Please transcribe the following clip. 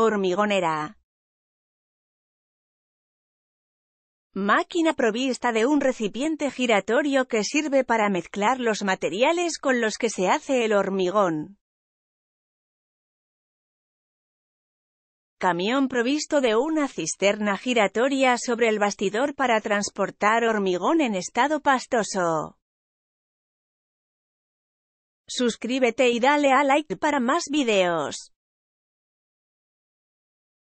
Hormigonera. Máquina provista de un recipiente giratorio que sirve para mezclar los materiales con los que se hace el hormigón. Camión provisto de una cisterna giratoria sobre el bastidor para transportar hormigón en estado pastoso. Suscríbete y dale a like para más videos.